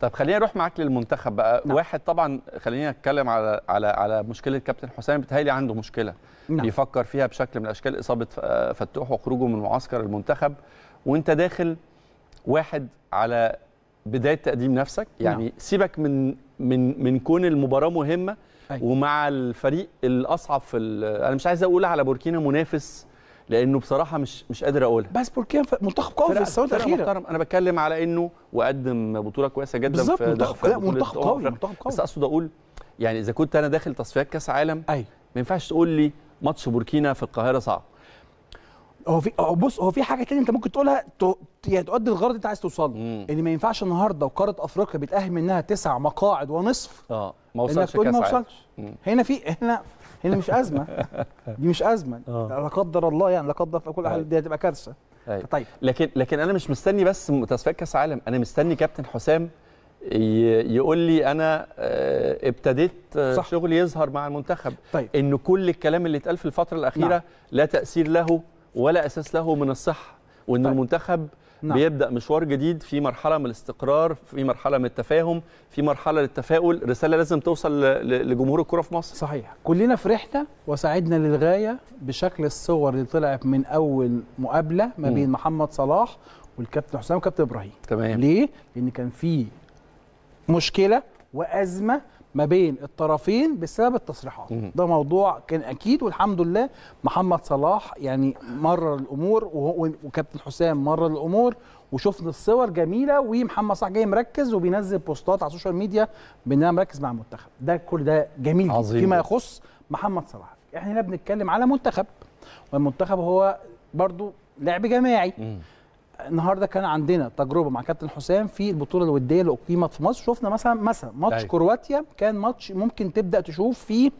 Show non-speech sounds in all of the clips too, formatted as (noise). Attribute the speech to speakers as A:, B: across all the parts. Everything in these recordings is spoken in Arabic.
A: طب خلينا نروح معاك للمنتخب بقى نعم. واحد طبعا خلينا نتكلم على على على مشكله كابتن حسام بتهيألي عنده مشكله نعم. بيفكر فيها بشكل من اشكال اصابه آه، فتوح وخروجه من معسكر المنتخب وانت داخل واحد على بدايه تقديم نفسك نعم. يعني نعم. سيبك من من من كون المباراه مهمه أي. أيوة. ومع الفريق الاصعب في انا مش عايز اقول على بوركينا منافس لانه بصراحه مش مش قادر اقولها بس
B: بوركينا منتخب
A: قوي في السنوات الاخيره محترم انا بتكلم على انه وقدم بطوله كويسه جدا بالظبط منتخب منتخب قوي منتخب قوي بس اقصد اقول يعني اذا كنت انا داخل تصفيات كاس عالم ايوه ما ينفعش تقول لي ماتش بوركينا في القاهره صعب
B: هو في بص هو في حاجه تانية انت ممكن تقولها يعني تؤدي الغرض اللي انت عايز توصله ان ما ينفعش النهارده وقاره افريقيا بتاهل منها تسع مقاعد ونصف اه ما وصلش كاس ما وصلش هنا في هنا هنا مش ازمه (laughs) دي مش ازمه آه. لا قدر الله يعني لا قدر في كل حال أيوة. دي هتبقى كارثه
A: أيوة. طيب لكن لكن انا مش مستني بس تصفيات كاس عالم انا مستني كابتن حسام يقول لي انا آه، ابتديت آه، صح. شغلي يظهر مع المنتخب طيب. ان كل الكلام اللي اتقال في الفتره الاخيره نعم. لا تاثير له ولا اساس له من الصحه وان طيب. المنتخب نعم. بيبدا مشوار جديد في مرحله من الاستقرار في مرحله من التفاهم في مرحله للتفاؤل رساله لازم توصل لجمهور الكره في مصر صحيح
B: كلنا فرحنا وسعدنا للغايه بشكل الصور اللي طلعت من اول مقابله ما بين م. محمد صلاح والكابتن حسام وكابتن ابراهيم تمام ليه لان كان في مشكله وازمه ما بين الطرفين بسبب التصريحات ده موضوع كان اكيد والحمد لله محمد صلاح يعني مرر الامور وكابتن حسام مرر الامور وشفنا الصور جميله ومحمد صلاح جاي مركز وبينزل بوستات على السوشيال ميديا بان انا مركز مع المنتخب ده كل ده جميل عظيم فيما يخص محمد صلاح احنا هنا بنتكلم على منتخب والمنتخب هو برضو لعب جماعي النهارده كان عندنا تجربه مع كابتن حسام في البطوله الوديه اللي اقيمت في مصر شفنا مثلا مثلا ماتش أيوة. كرواتيا كان ماتش ممكن تبدا تشوف فيه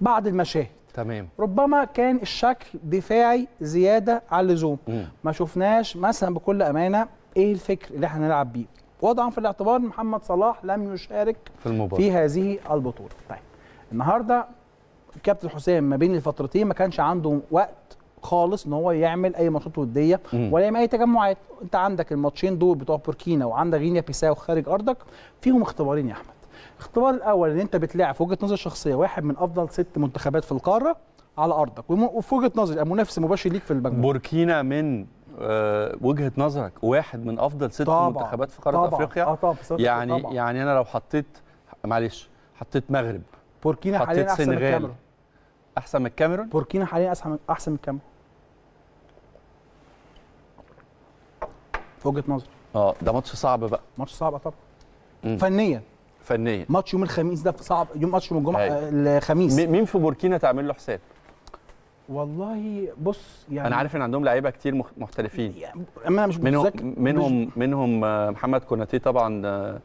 B: بعض المشاهد تمام ربما كان الشكل دفاعي زياده عن اللزوم ما شفناش مثلا بكل امانه ايه الفكر اللي احنا هنلعب بيه وضعا في الاعتبار محمد صلاح لم يشارك في, المباراة. في هذه البطوله طيب النهارده كابتن حسام ما بين الفترتين ما كانش عنده وقت خالص ان هو يعمل اي ماتشات وديه ولا يعمل اي تجمعات انت عندك الماتشين دول بتوع بوركينا وعندك غينيا بيساو خارج ارضك فيهم اختبارين يا احمد الاختبار الاول ان انت بتلاعب في وجهه نظر شخصيه واحد من افضل ست منتخبات في القاره على ارضك وفي وجهه نظري منافس مباشر ليك في المجموعه بوركينا
A: من أه وجهه نظرك واحد من افضل ست طبعًا منتخبات في قاره طبعًا افريقيا آه
B: طبعًا يعني طبعًا
A: يعني انا لو حطيت معلش حطيت مغرب
B: بوركينا حاليا احسن من الكاميرون احسن من الكاميرون بوركينا حاليا احسن من الكاميرون في وجهه نظري اه ده ماتش صعب بقى ماتش صعب طبعا فنيا فنيا ماتش يوم الخميس ده صعب يوم ماتش يوم الجمعه آه، الخميس مين
A: في بوركينا تعمل له حساب
B: والله بص يعني انا
A: عارف ان عندهم لعيبه كتير محترفين يعني
B: انا مش منهم منهم,
A: مش منهم آه، محمد كوناتي طبعا آه،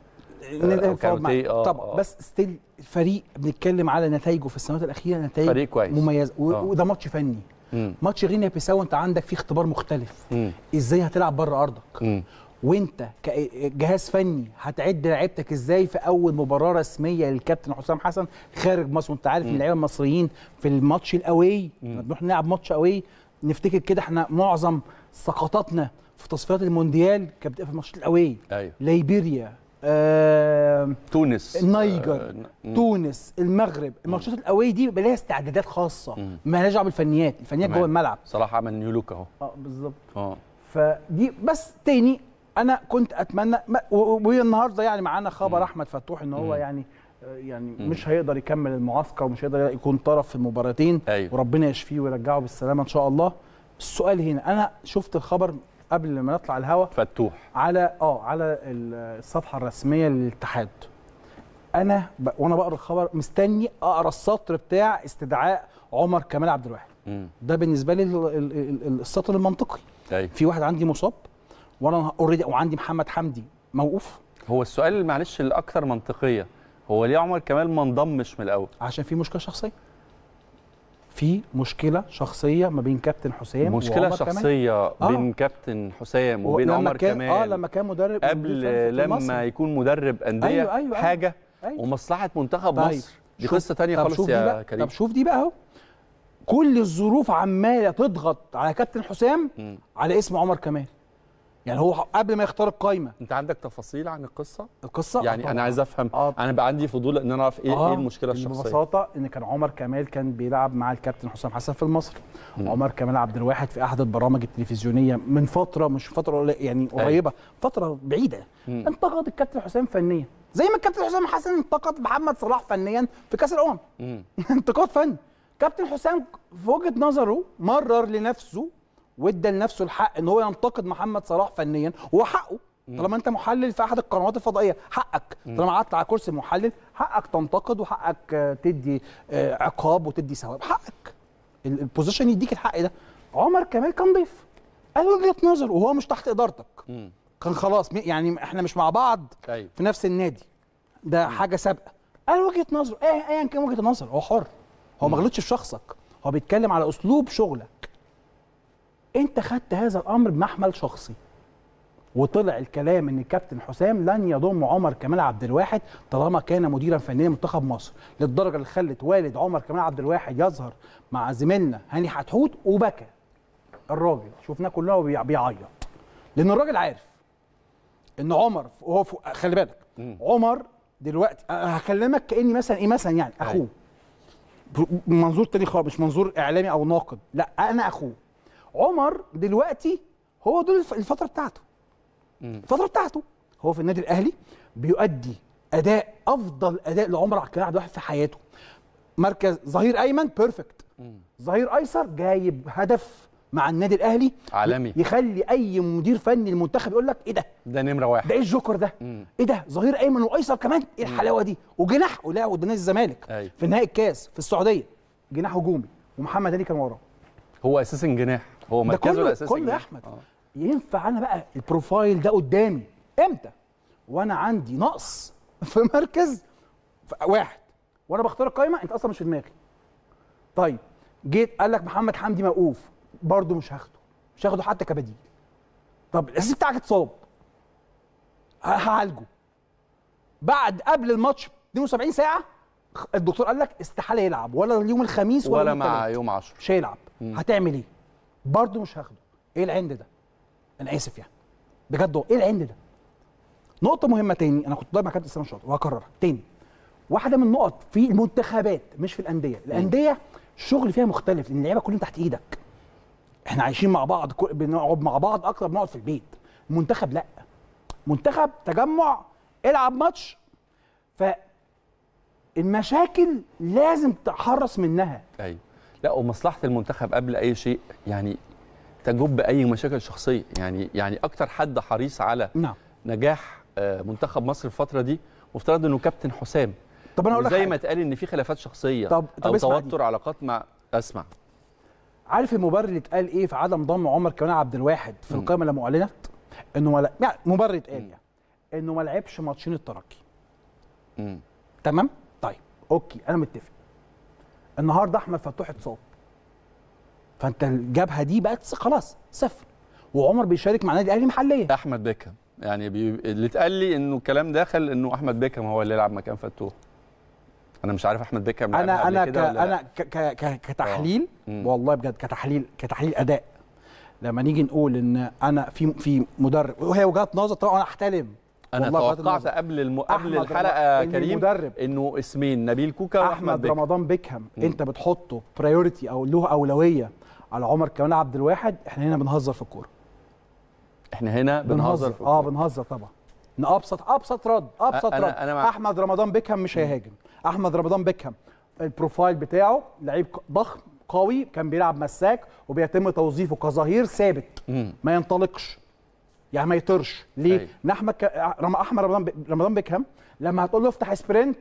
B: كوناتي اه طبعا بس ستيل فريق بنتكلم على نتائجه في السنوات الاخيره نتائج فريق كويس مميزه وده ماتش فني مم. ماتش غينيا بيساو انت عندك فيه اختبار مختلف مم. ازاي هتلعب بره ارضك مم. وانت كجهاز فني هتعد لعيبتك ازاي في اول مباراه رسميه للكابتن حسام حسن خارج مصر وانت عارف ان اللعيبه المصريين في الماتش الاوي لما بنروح نلعب ماتش اوي نفتكر كده احنا معظم سقطاتنا في تصفيات المونديال كانت في الماتش الاوي أيوه. ليبيريا آه
A: تونس النيجر آه
B: تونس المغرب الماتشات القويه دي بيبقى ليها استعدادات خاصه مالهاش دعوه بالفنيات الفنيات جوه الملعب
A: صلاح عمل نيولوك اهو
B: اه بالظبط اه فدي بس تاني انا كنت اتمنى والنهارده يعني معانا خبر احمد فتوح ان هو يعني آه، يعني مم. مش هيقدر يكمل المعسكر ومش هيقدر يكون طرف في المباراتين أيوه. وربنا يشفيه ويرجعه بالسلامه ان شاء الله السؤال هنا انا شفت الخبر قبل ما نطلع الهواء فتوح على اه على الصفحه الرسميه للاتحاد انا ب... وانا بقرا الخبر مستني اقرا السطر بتاع استدعاء عمر كمال عبد الواحد ده بالنسبه لي السطر المنطقي أي. في واحد عندي مصاب وانا اوريدي وعندي محمد حمدي موقوف هو السؤال
A: معلش الاكثر منطقيه هو ليه عمر كمال ما انضمش من الاول
B: عشان في مشكله شخصيه في مشكله شخصيه ما بين كابتن حسام مشكله شخصيه كمان. آه. بين آه.
A: كابتن حسام وبين عمر كان آه، كمال اه لما كان مدرب قبل لما مصر. يكون مدرب انديه أيوة،, أيوة أيوة حاجه أيوة. ومصلحه منتخب طيب. مصر دي قصه تانية خالص يا كريم طب
B: شوف دي بقى اهو كل الظروف عماله تضغط على كابتن حسام م. على اسم عمر كمال يعني هو قبل ما يختار القايمه انت عندك تفاصيل عن القصه القصه يعني آه، طبعا. انا عايز
A: افهم آه. انا بقى عندي فضول ان انا اعرف ايه, إيه آه. إيه المشكله الشخصيه
B: ببساطه ان كان عمر كمال كان بيلعب مع الكابتن حسام حسن في المصري عمر كمال عبد الواحد في احد البرامج التلفزيونيه من فتره مش فتره يعني أيوة. قريبه أي. فتره بعيده م. انتقد الكابتن حسام فنيا زي ما الكابتن حسام حسن انتقد محمد صلاح فنيا في كاس الامم (laughs) انتقاد فني كابتن حسام في وجهه نظره مرر لنفسه وادى لنفسه الحق ان هو ينتقد محمد صلاح فنيا وهو حقه طالما انت محلل في احد القنوات الفضائيه حقك طالما قعدت على كرسي محلل حقك تنتقد وحقك آه، تدي آه، عقاب وتدي ثواب حقك البوزيشن يديك الحق ده عمر كمال كان ضيف قال وجهه نظر وهو مش تحت ادارتك كان خلاص يعني احنا مش مع بعض طيب. في نفس النادي ده حاجه سابقه قال وجهه نظره ايه ايا كان وجهه النظر هو حر هو ما غلطش في شخصك هو بيتكلم على اسلوب شغلك انت خدت هذا الامر بمحمل شخصي وطلع الكلام ان الكابتن حسام لن يضم عمر كمال عبد الواحد طالما كان مديرا فنيا منتخب مصر للدرجه اللي خلت والد عمر كمال عبد الواحد يظهر مع زميلنا هاني حتحوت وبكى الراجل شفناه كلنا بيعيط لان الراجل عارف ان عمر وهو خلي بالك عمر دلوقتي هكلمك كاني مثلا ايه مثلا يعني أيوه. اخوه منظور تاني خالص مش منظور اعلامي او ناقد لا انا اخوه عمر دلوقتي هو دول الفتره بتاعته الفتره بتاعته هو في النادي الاهلي بيؤدي اداء افضل اداء لعمر على كلاعب واحد في حياته مركز ظهير ايمن بيرفكت ظهير ايسر جايب هدف مع النادي الاهلي عالمي يخلي اي مدير فني المنتخب يقول لك ايه ده ده نمره واحد ده ايه الجوكر ده مم. ايه ده ظهير ايمن وايسر كمان ايه الحلاوه دي وجناح ولا قدام نادي الزمالك أي. أيوة. في نهائي الكاس في السعوديه جناح هجومي ومحمد هاني كان وراه
A: هو اساسا جناح هو مركزه الاساسي كله يا احمد
B: آه. ينفع انا بقى البروفايل ده قدامي امتى وانا عندي نقص في مركز واحد وانا بختار القايمه انت اصلا مش في دماغي طيب جيت قال لك محمد حمدي موقوف برضه مش هاخده مش هاخده حتى كبديل طب الاساسي بتاعك اتصاب هعالجه بعد قبل الماتش 72 ساعه الدكتور قال لك استحاله يلعب ولا يوم الخميس ولا, ولا مع يوم 10 مش هيلعب هتعمل ايه برضه مش هاخده ايه العند ده انا اسف يعني بجد ايه العند ده نقطة مهمة تاني أنا كنت ضايع مع كابتن سامي شاطر وهكررها تاني واحدة من النقط في المنتخبات مش في الأندية، الأندية الشغل فيها مختلف لأن اللعيبة كلهم تحت إيدك. إحنا عايشين مع بعض بنقعد مع بعض أكتر بنقعد في البيت. المنتخب لأ. منتخب تجمع العب ماتش ف المشاكل لازم تحرص منها.
A: أيوه لا ومصلحه المنتخب قبل اي شيء يعني تجب اي مشاكل شخصيه يعني يعني اكتر حد حريص على نعم. نجاح آه، منتخب مصر الفتره دي مفترض انه كابتن حسام طب انا اقول لك زي ما اتقال ان في خلافات شخصيه طب, طب او توتر علاقات مع اسمع
B: عارف المبرر اتقال ايه في عدم ضم عمر كمان عبد الواحد في القائمه لما اعلنت انه مل... يعني مبرر اتقال يعني انه ما لعبش ماتشين الترجي تمام طيب اوكي انا متفق النهارده احمد فتوح اتصاب فانت الجبهه دي بقت خلاص صفر وعمر بيشارك مع النادي الاهلي محليا احمد بيكهام
A: يعني بي... اللي اتقال لي انه الكلام داخل انه احمد بيكهام هو اللي يلعب مكان فتوح انا مش عارف احمد بيكهام انا انا ك... انا
B: ك... ك... كتحليل أوه. والله بجد كتحليل كتحليل اداء لما نيجي نقول ان انا في في مدرب وهي وجهات نظر طبعا انا احترم انا توقعت قبل الم...
A: قبل الحلقه كريم المدرب. انه اسمين نبيل كوكا واحمد بيكهام.
B: رمضان بيكهام انت بتحطه برايورتي او له اولويه على عمر كمال عبد الواحد احنا هنا بنهزر في الكوره احنا
A: هنا بنهزر, بنهزر. اه
B: بنهزر طبعا ان ابسط ابسط رد ابسط أنا رد أنا مع... احمد رمضان بيكهام مش هيهاجم احمد رمضان بيكهام البروفايل بتاعه لعيب ضخم قوي كان بيلعب مساك وبيتم توظيفه كظهير ثابت ما ينطلقش يعني ما يطرش ليه؟ أيوه. نحمد رمى احمد رمضان رمضان بيكهام لما هتقول له افتح سبرنت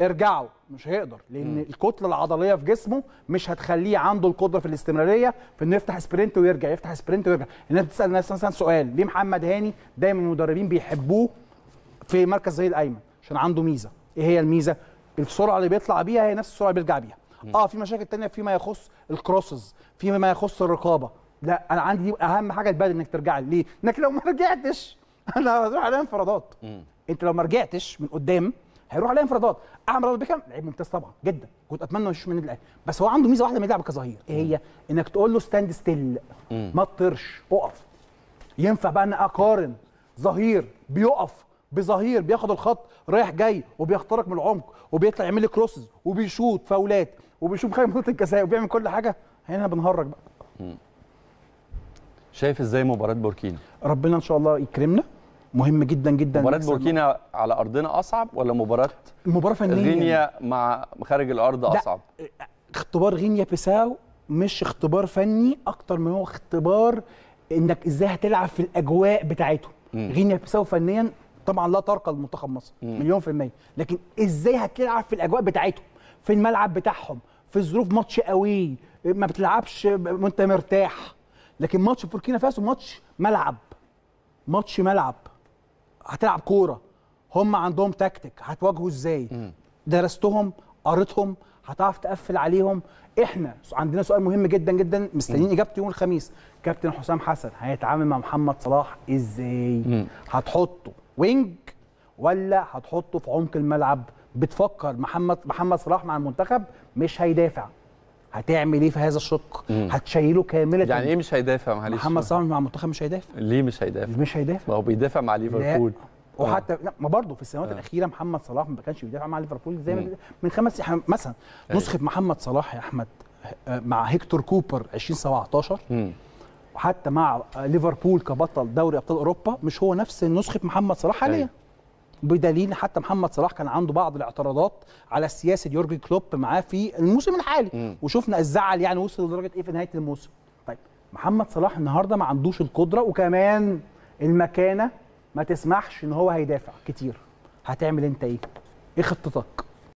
B: ارجعوا مش هيقدر لان م. الكتله العضليه في جسمه مش هتخليه عنده القدره في الاستمراريه في انه يفتح سبرنت ويرجع يفتح سبرنت ويرجع الناس بتسال الناس مثلا سؤال ليه محمد هاني دايما المدربين بيحبوه في مركز زي الايمن عشان عنده ميزه ايه هي الميزه السرعه اللي بيطلع بيها هي نفس السرعه اللي بيرجع بيها م. اه في مشاكل تانية فيما يخص الكروسز فيما يخص الرقابه لا انا عندي اهم حاجه تبادل انك ترجع لي ليه؟ انك لو ما رجعتش (laughs) انا هروح عليها انفرادات انت لو ما رجعتش من قدام هيروح عليها انفرادات اعمل رضا بيكام لعيب ممتاز طبعا جدا كنت اتمنى اشوف منه الاهلي بس هو عنده ميزه واحده لما يلعب كظهير ايه هي؟ انك تقول له ستاند ستيل ما تطرش اقف ينفع بقى ان اقارن ظهير بيقف بظهير بياخد الخط رايح جاي وبيخترق من العمق وبيطلع يعمل لي كروسز وبيشوط فاولات وبيشوف خايف من الجزاء وبيعمل كل حاجه هنا بنهرج بقى شايف ازاي مباراه بوركينا ربنا ان شاء الله يكرمنا مهم جدا جدا مباراه بوركينا
A: على ارضنا اصعب ولا مباراه
B: مباراه فنيه يعني؟ غينيا
A: مع خارج الارض اصعب
B: لا اختبار غينيا بيساو مش اختبار فني اكتر ما هو اختبار انك ازاي هتلعب في الاجواء بتاعتهم غينيا بيساو فنيا طبعا لا ترقى لمنتخب مصر مم. مليون في الميه لكن ازاي هتلعب في الاجواء بتاعتهم في الملعب بتاعهم في ظروف ماتش قوي ما بتلعبش وانت مرتاح لكن ماتش بوركينا فاسو ماتش ملعب ماتش ملعب هتلعب كوره هم عندهم تكتيك هتواجهوا ازاي درستهم قريتهم هتعرف تقفل عليهم احنا عندنا سؤال مهم جدا جدا مستنيين اجابته يوم الخميس كابتن حسام حسن هيتعامل مع محمد صلاح ازاي مم. هتحطه وينج ولا هتحطه في عمق الملعب بتفكر محمد محمد صلاح مع المنتخب مش هيدافع هتعمل ايه في هذا الشق؟ هتشيله كامله يعني ايه مش
A: هيدافع معلش محمد صلاح
B: مع المنتخب مش هيدافع
A: ليه مش هيدافع؟ مش هيدافع ما هو بيدافع مع ليفربول وحتى
B: آه. لا ما برضه في السنوات آه. الاخيره محمد صلاح ما كانش بيدافع مع ليفربول زي ما من خمس مثلا أيوه. نسخه محمد صلاح يا احمد مع هيكتور كوبر 2017 وحتى مع ليفربول كبطل دوري ابطال اوروبا مش هو نفس نسخه محمد صلاح حاليا أيوه. بدليل حتى محمد صلاح كان عنده بعض الاعتراضات على السياسه يورجن كلوب معاه في الموسم الحالي وشفنا الزعل يعني وصل لدرجه ايه في نهايه الموسم طيب محمد صلاح النهارده ما عندوش القدره وكمان المكانه ما تسمحش ان هو هيدافع كتير هتعمل انت ايه ايه خطتك